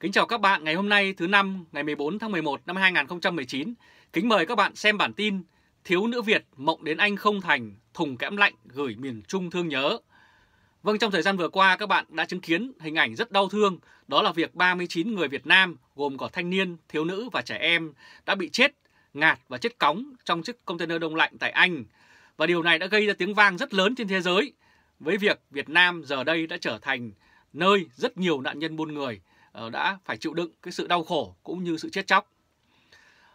Kính chào các bạn ngày hôm nay thứ năm ngày 14 tháng 11 năm 2019. Kính mời các bạn xem bản tin Thiếu nữ Việt mộng đến Anh không thành, thùng kẽm lạnh gửi miền Trung thương nhớ. Vâng, trong thời gian vừa qua các bạn đã chứng kiến hình ảnh rất đau thương, đó là việc 39 người Việt Nam gồm có thanh niên, thiếu nữ và trẻ em đã bị chết, ngạt và chết cóng trong chiếc container đông lạnh tại Anh. Và điều này đã gây ra tiếng vang rất lớn trên thế giới với việc Việt Nam giờ đây đã trở thành nơi rất nhiều nạn nhân buôn người Ờ, đã phải chịu đựng cái sự đau khổ cũng như sự chết chóc.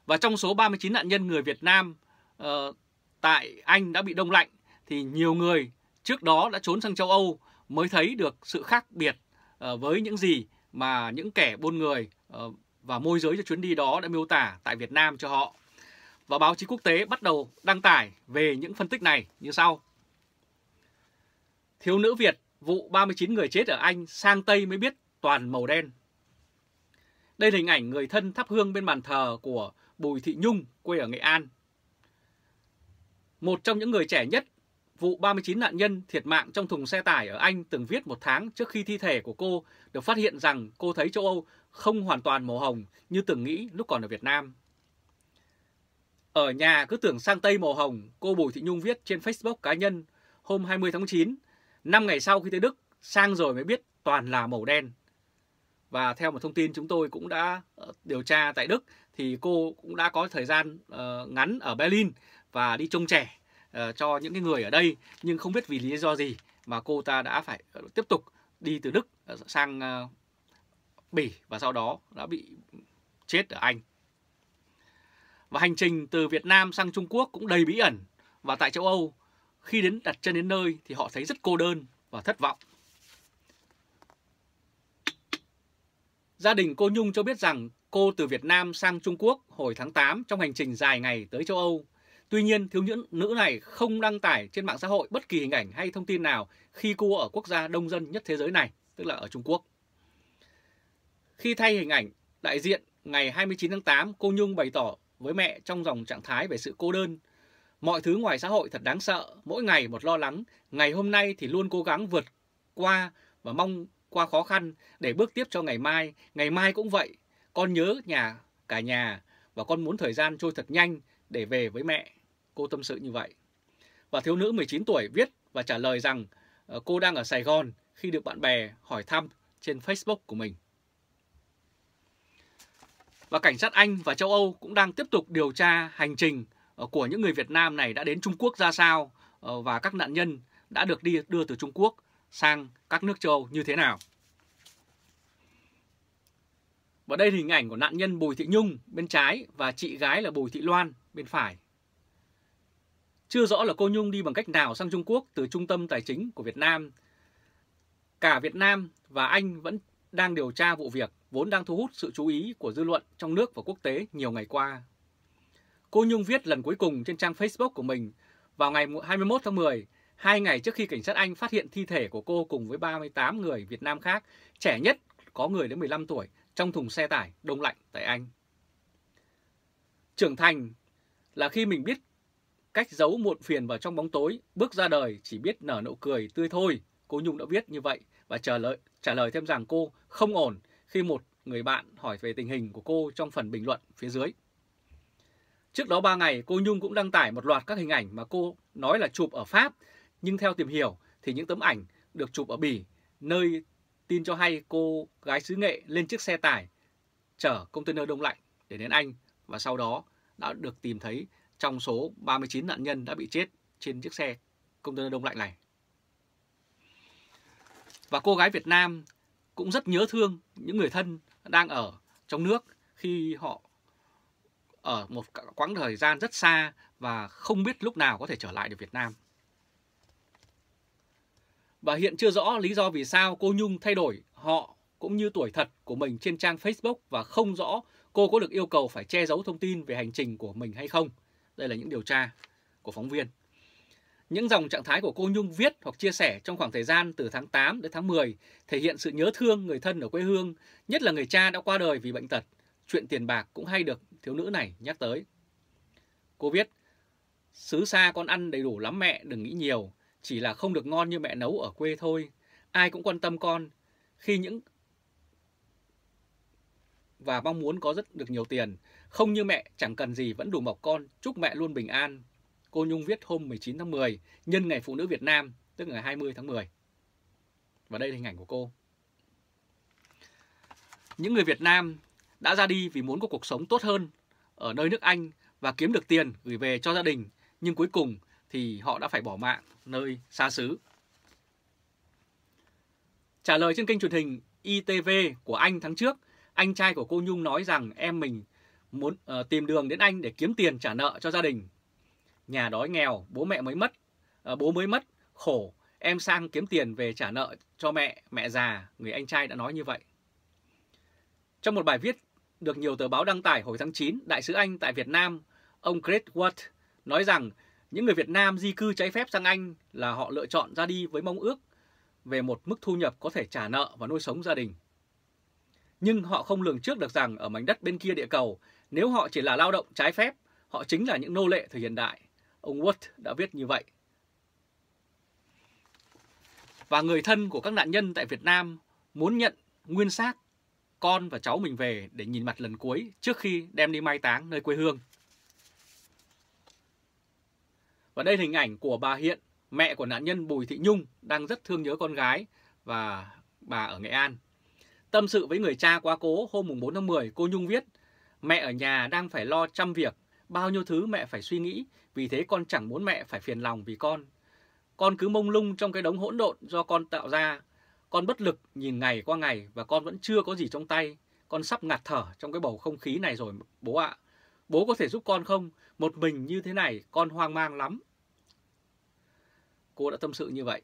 Và trong số 39 nạn nhân người Việt Nam ờ, tại Anh đã bị đông lạnh thì nhiều người trước đó đã trốn sang châu Âu mới thấy được sự khác biệt ờ, với những gì mà những kẻ buôn người và môi giới cho chuyến đi đó đã miêu tả tại Việt Nam cho họ. Và báo chí quốc tế bắt đầu đăng tải về những phân tích này như sau. Thiếu nữ Việt vụ 39 người chết ở Anh sang Tây mới biết toàn màu đen. Đây là hình ảnh người thân thắp hương bên bàn thờ của Bùi Thị Nhung quê ở Nghệ An. Một trong những người trẻ nhất, vụ 39 nạn nhân thiệt mạng trong thùng xe tải ở Anh từng viết một tháng trước khi thi thể của cô được phát hiện rằng cô thấy châu Âu không hoàn toàn màu hồng như từng nghĩ lúc còn ở Việt Nam. Ở nhà cứ tưởng sang Tây màu hồng, cô Bùi Thị Nhung viết trên Facebook cá nhân hôm 20 tháng 9, 5 ngày sau khi tới Đức, sang rồi mới biết toàn là màu đen và theo một thông tin chúng tôi cũng đã ờ, điều tra tại Đức thì cô cũng đã có thời gian ờ, ngắn ở Berlin và đi trông trẻ ờ, cho những cái người ở đây nhưng không biết vì lý do gì mà cô ta đã phải tiếp tục đi từ Đức sang Bỉ và sau đó đã bị chết ở Anh. Và hành trình từ Việt Nam sang Trung Quốc cũng đầy bí ẩn và tại châu Âu khi đến đặt chân đến nơi thì họ thấy rất cô đơn và thất vọng. Gia đình cô Nhung cho biết rằng cô từ Việt Nam sang Trung Quốc hồi tháng 8 trong hành trình dài ngày tới châu Âu. Tuy nhiên, thiếu nữ nữ này không đăng tải trên mạng xã hội bất kỳ hình ảnh hay thông tin nào khi cô ở quốc gia đông dân nhất thế giới này, tức là ở Trung Quốc. Khi thay hình ảnh đại diện ngày 29 tháng 8, cô Nhung bày tỏ với mẹ trong dòng trạng thái về sự cô đơn. Mọi thứ ngoài xã hội thật đáng sợ, mỗi ngày một lo lắng, ngày hôm nay thì luôn cố gắng vượt qua và mong qua khó khăn để bước tiếp cho ngày mai. Ngày mai cũng vậy, con nhớ nhà, cả nhà và con muốn thời gian trôi thật nhanh để về với mẹ. Cô tâm sự như vậy. Và thiếu nữ 19 tuổi viết và trả lời rằng ờ, cô đang ở Sài Gòn khi được bạn bè hỏi thăm trên Facebook của mình. Và cảnh sát Anh và châu Âu cũng đang tiếp tục điều tra hành trình ờ, của những người Việt Nam này đã đến Trung Quốc ra sao ờ, và các nạn nhân đã được đi đưa từ Trung Quốc sang các nước châu Âu như thế nào. Và đây là hình ảnh của nạn nhân Bùi Thị Nhung bên trái và chị gái là Bùi Thị Loan bên phải. Chưa rõ là cô Nhung đi bằng cách nào sang Trung Quốc từ Trung tâm Tài chính của Việt Nam. Cả Việt Nam và Anh vẫn đang điều tra vụ việc vốn đang thu hút sự chú ý của dư luận trong nước và quốc tế nhiều ngày qua. Cô Nhung viết lần cuối cùng trên trang Facebook của mình vào ngày 21 tháng 10 Hai ngày trước khi cảnh sát Anh phát hiện thi thể của cô cùng với 38 người Việt Nam khác, trẻ nhất có người đến 15 tuổi, trong thùng xe tải đông lạnh tại Anh. Trưởng thành là khi mình biết cách giấu muộn phiền vào trong bóng tối, bước ra đời chỉ biết nở nụ cười tươi thôi. Cô Nhung đã viết như vậy và trả lời, trả lời thêm rằng cô không ổn khi một người bạn hỏi về tình hình của cô trong phần bình luận phía dưới. Trước đó 3 ngày, cô Nhung cũng đăng tải một loạt các hình ảnh mà cô nói là chụp ở Pháp nhưng theo tìm hiểu thì những tấm ảnh được chụp ở Bỉ, nơi tin cho hay cô gái xứ nghệ lên chiếc xe tải chở container đông lạnh để đến Anh và sau đó đã được tìm thấy trong số 39 nạn nhân đã bị chết trên chiếc xe container đông lạnh này. Và cô gái Việt Nam cũng rất nhớ thương những người thân đang ở trong nước khi họ ở một quãng thời gian rất xa và không biết lúc nào có thể trở lại được Việt Nam. Và hiện chưa rõ lý do vì sao cô Nhung thay đổi họ cũng như tuổi thật của mình trên trang Facebook và không rõ cô có được yêu cầu phải che giấu thông tin về hành trình của mình hay không. Đây là những điều tra của phóng viên. Những dòng trạng thái của cô Nhung viết hoặc chia sẻ trong khoảng thời gian từ tháng 8 đến tháng 10 thể hiện sự nhớ thương người thân ở quê hương, nhất là người cha đã qua đời vì bệnh tật. Chuyện tiền bạc cũng hay được thiếu nữ này nhắc tới. Cô viết, xứ xa con ăn đầy đủ lắm mẹ, đừng nghĩ nhiều. Chỉ là không được ngon như mẹ nấu ở quê thôi. Ai cũng quan tâm con. Khi những và mong muốn có rất được nhiều tiền. Không như mẹ, chẳng cần gì vẫn đủ mọc con, chúc mẹ luôn bình an. Cô Nhung viết hôm 19 tháng 10, nhân ngày Phụ nữ Việt Nam, tức ngày 20 tháng 10. Và đây là hình ảnh của cô. Những người Việt Nam đã ra đi vì muốn có cuộc sống tốt hơn ở nơi nước Anh và kiếm được tiền gửi về cho gia đình, nhưng cuối cùng thì họ đã phải bỏ mạng nơi xa xứ. Trả lời trên kênh truyền hình ITV của anh tháng trước, anh trai của cô Nhung nói rằng em mình muốn uh, tìm đường đến anh để kiếm tiền trả nợ cho gia đình. Nhà đói nghèo, bố mẹ mới mất, uh, bố mới mất, khổ, em sang kiếm tiền về trả nợ cho mẹ, mẹ già, người anh trai đã nói như vậy. Trong một bài viết được nhiều tờ báo đăng tải hồi tháng 9, Đại sứ Anh tại Việt Nam, ông Chris Watt nói rằng những người Việt Nam di cư trái phép sang Anh là họ lựa chọn ra đi với mong ước về một mức thu nhập có thể trả nợ và nuôi sống gia đình. Nhưng họ không lường trước được rằng ở mảnh đất bên kia địa cầu, nếu họ chỉ là lao động trái phép, họ chính là những nô lệ thời hiện đại. Ông Watt đã viết như vậy. Và người thân của các nạn nhân tại Việt Nam muốn nhận nguyên xác con và cháu mình về để nhìn mặt lần cuối trước khi đem đi mai táng nơi quê hương. Và đây là hình ảnh của bà Hiện, mẹ của nạn nhân Bùi Thị Nhung đang rất thương nhớ con gái và bà ở Nghệ An. Tâm sự với người cha quá cố hôm 4 tháng 10, cô Nhung viết, mẹ ở nhà đang phải lo trăm việc, bao nhiêu thứ mẹ phải suy nghĩ, vì thế con chẳng muốn mẹ phải phiền lòng vì con. Con cứ mông lung trong cái đống hỗn độn do con tạo ra, con bất lực nhìn ngày qua ngày và con vẫn chưa có gì trong tay, con sắp ngạt thở trong cái bầu không khí này rồi bố ạ. À. Bố có thể giúp con không? Một mình như thế này con hoang mang lắm. Cô đã tâm sự như vậy.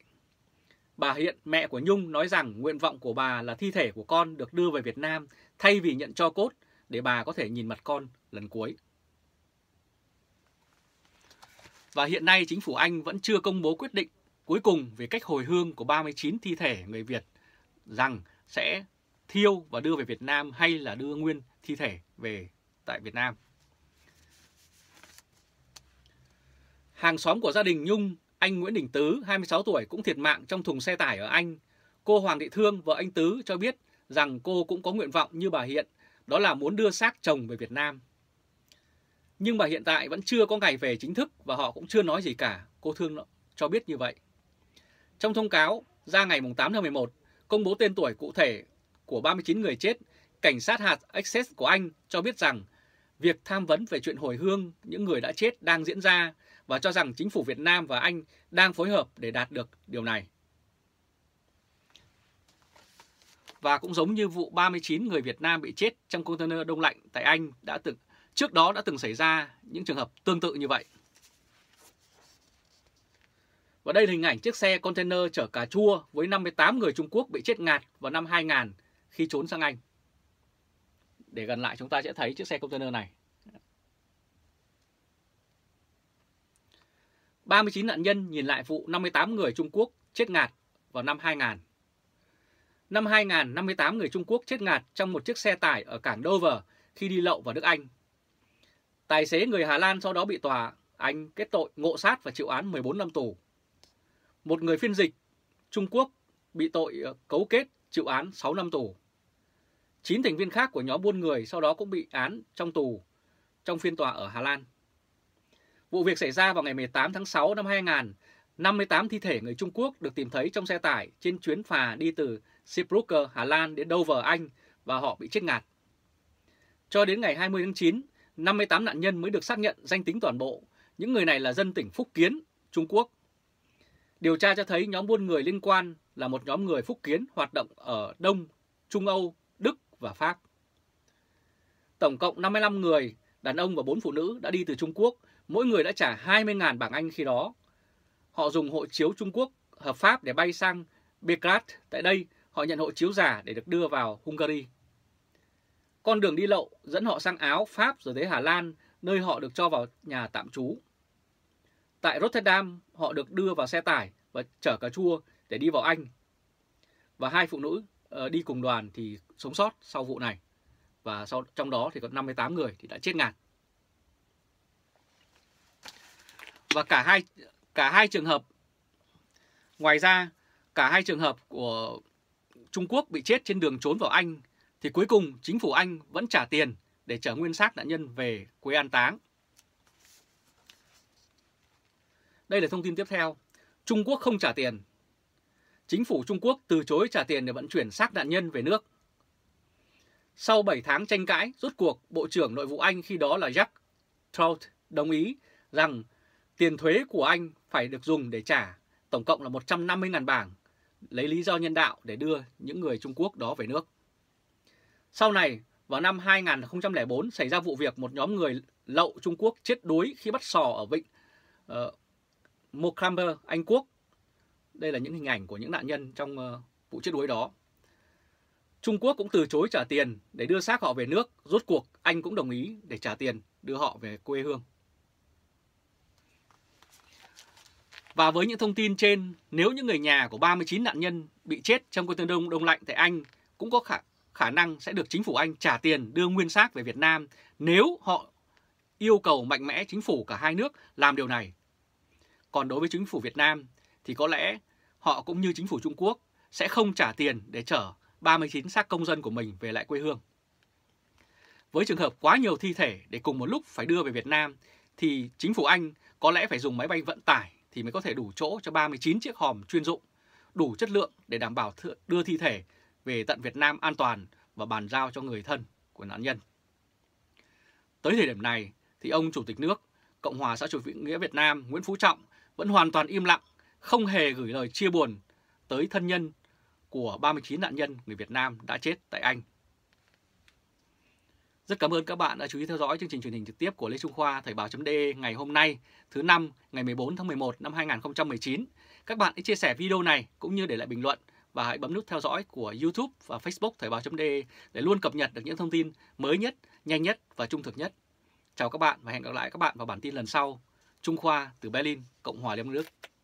Bà Hiện, mẹ của Nhung nói rằng nguyện vọng của bà là thi thể của con được đưa về Việt Nam thay vì nhận cho cốt để bà có thể nhìn mặt con lần cuối. Và hiện nay chính phủ Anh vẫn chưa công bố quyết định cuối cùng về cách hồi hương của 39 thi thể người Việt rằng sẽ thiêu và đưa về Việt Nam hay là đưa nguyên thi thể về tại Việt Nam. Hàng xóm của gia đình Nhung, anh Nguyễn Đình Tứ, 26 tuổi cũng thiệt mạng trong thùng xe tải ở Anh. Cô Hoàng Thị Thương, vợ anh Tứ cho biết rằng cô cũng có nguyện vọng như bà Hiện, đó là muốn đưa xác chồng về Việt Nam. Nhưng bà hiện tại vẫn chưa có ngày về chính thức và họ cũng chưa nói gì cả, cô Thương cho biết như vậy. Trong thông cáo ra ngày 8 tháng 11, công bố tên tuổi cụ thể của 39 người chết, cảnh sát hạt Access của Anh cho biết rằng việc tham vấn về chuyện hồi hương những người đã chết đang diễn ra và cho rằng chính phủ Việt Nam và Anh đang phối hợp để đạt được điều này. Và cũng giống như vụ 39 người Việt Nam bị chết trong container đông lạnh tại Anh đã từng trước đó đã từng xảy ra những trường hợp tương tự như vậy. Và đây là hình ảnh chiếc xe container chở cà chua với 58 người Trung Quốc bị chết ngạt vào năm 2000 khi trốn sang Anh. Để gần lại chúng ta sẽ thấy chiếc xe container này. 39 nạn nhân nhìn lại vụ 58 người Trung Quốc chết ngạt vào năm 2000. Năm 2000, 58 người Trung Quốc chết ngạt trong một chiếc xe tải ở cảng Dover khi đi lậu vào nước Anh. Tài xế người Hà Lan sau đó bị tòa Anh kết tội ngộ sát và chịu án 14 năm tù. Một người phiên dịch Trung Quốc bị tội ờ, cấu kết chịu án 6 năm tù. 9 thành viên khác của nhóm buôn người sau đó cũng bị án trong tù trong phiên tòa ở Hà Lan. Vụ việc xảy ra vào ngày 18 tháng 6 năm 2000. 58 thi thể người Trung Quốc được tìm thấy trong xe tải trên chuyến phà đi từ Seabrooke, Hà Lan đến Dover, Anh và họ bị chết ngạt. Cho đến ngày 20 tháng 9, 58 nạn nhân mới được xác nhận danh tính toàn bộ. Những người này là dân tỉnh Phúc Kiến, Trung Quốc. Điều tra cho thấy nhóm buôn người liên quan là một nhóm người Phúc Kiến hoạt động ở Đông, Trung Âu, Đức và Pháp. Tổng cộng 55 người, đàn ông và 4 phụ nữ đã đi từ Trung Quốc mỗi người đã trả 20.000 bảng Anh khi đó. Họ dùng hộ chiếu Trung Quốc hợp pháp để bay sang Belgrade. Tại đây, họ nhận hộ chiếu giả để được đưa vào Hungary. Con đường đi lậu dẫn họ sang Áo, Pháp rồi tới Hà Lan, nơi họ được cho vào nhà tạm trú. Tại Rotterdam, họ được đưa vào xe tải và chở cà chua để đi vào Anh. Và hai phụ nữ ờ, đi cùng đoàn thì sống sót sau vụ này. Và sau, trong đó thì có 58 người thì đã chết ngạt. và cả hai cả hai trường hợp ngoài ra cả hai trường hợp của Trung Quốc bị chết trên đường trốn vào Anh thì cuối cùng chính phủ Anh vẫn trả tiền để chở nguyên xác nạn nhân về quê an táng. Đây là thông tin tiếp theo. Trung Quốc không trả tiền. Chính phủ Trung Quốc từ chối trả tiền để vận chuyển xác nạn nhân về nước. Sau 7 tháng tranh cãi, rốt cuộc Bộ trưởng Nội vụ Anh khi đó là Jack Trout đồng ý rằng Tiền thuế của anh phải được dùng để trả, tổng cộng là 150.000 bảng, lấy lý do nhân đạo để đưa những người Trung Quốc đó về nước. Sau này, vào năm 2004 xảy ra vụ việc một nhóm người lậu Trung Quốc chết đuối khi bắt sò ở vịnh uh, ờ, Mocamber, Anh Quốc. Đây là những hình ảnh của những nạn nhân trong uh, vụ chết đuối đó. Trung Quốc cũng từ chối trả tiền để đưa xác họ về nước, rốt cuộc Anh cũng đồng ý để trả tiền đưa họ về quê hương. Và với những thông tin trên, nếu những người nhà của 39 nạn nhân bị chết trong cơn tương đông đông lạnh tại Anh cũng có khả, khả năng sẽ được chính phủ Anh trả tiền đưa nguyên xác về Việt Nam nếu họ yêu cầu mạnh mẽ chính phủ cả hai nước làm điều này. Còn đối với chính phủ Việt Nam thì có lẽ họ cũng như chính phủ Trung Quốc sẽ không trả tiền để chở 39 xác công dân của mình về lại quê hương. Với trường hợp quá nhiều thi thể để cùng một lúc phải đưa về Việt Nam thì chính phủ Anh có lẽ phải dùng máy bay vận tải thì mới có thể đủ chỗ cho 39 chiếc hòm chuyên dụng, đủ chất lượng để đảm bảo đưa thi thể về tận Việt Nam an toàn và bàn giao cho người thân của nạn nhân. Tới thời điểm này thì ông Chủ tịch nước Cộng hòa xã chủ nghĩa Việt Nam Nguyễn Phú Trọng vẫn hoàn toàn im lặng, không hề gửi lời chia buồn tới thân nhân của 39 nạn nhân người Việt Nam đã chết tại Anh rất cảm ơn các bạn đã chú ý theo dõi chương trình truyền hình trực tiếp của Lê Trung Khoa Thời báo.de ngày hôm nay, thứ năm, ngày 14 tháng 11 năm 2019. Các bạn hãy chia sẻ video này cũng như để lại bình luận và hãy bấm nút theo dõi của YouTube và Facebook Thời báo.de để luôn cập nhật được những thông tin mới nhất, nhanh nhất và trung thực nhất. Chào các bạn và hẹn gặp lại các bạn vào bản tin lần sau. Trung Khoa từ Berlin, Cộng hòa Liên bang Đức.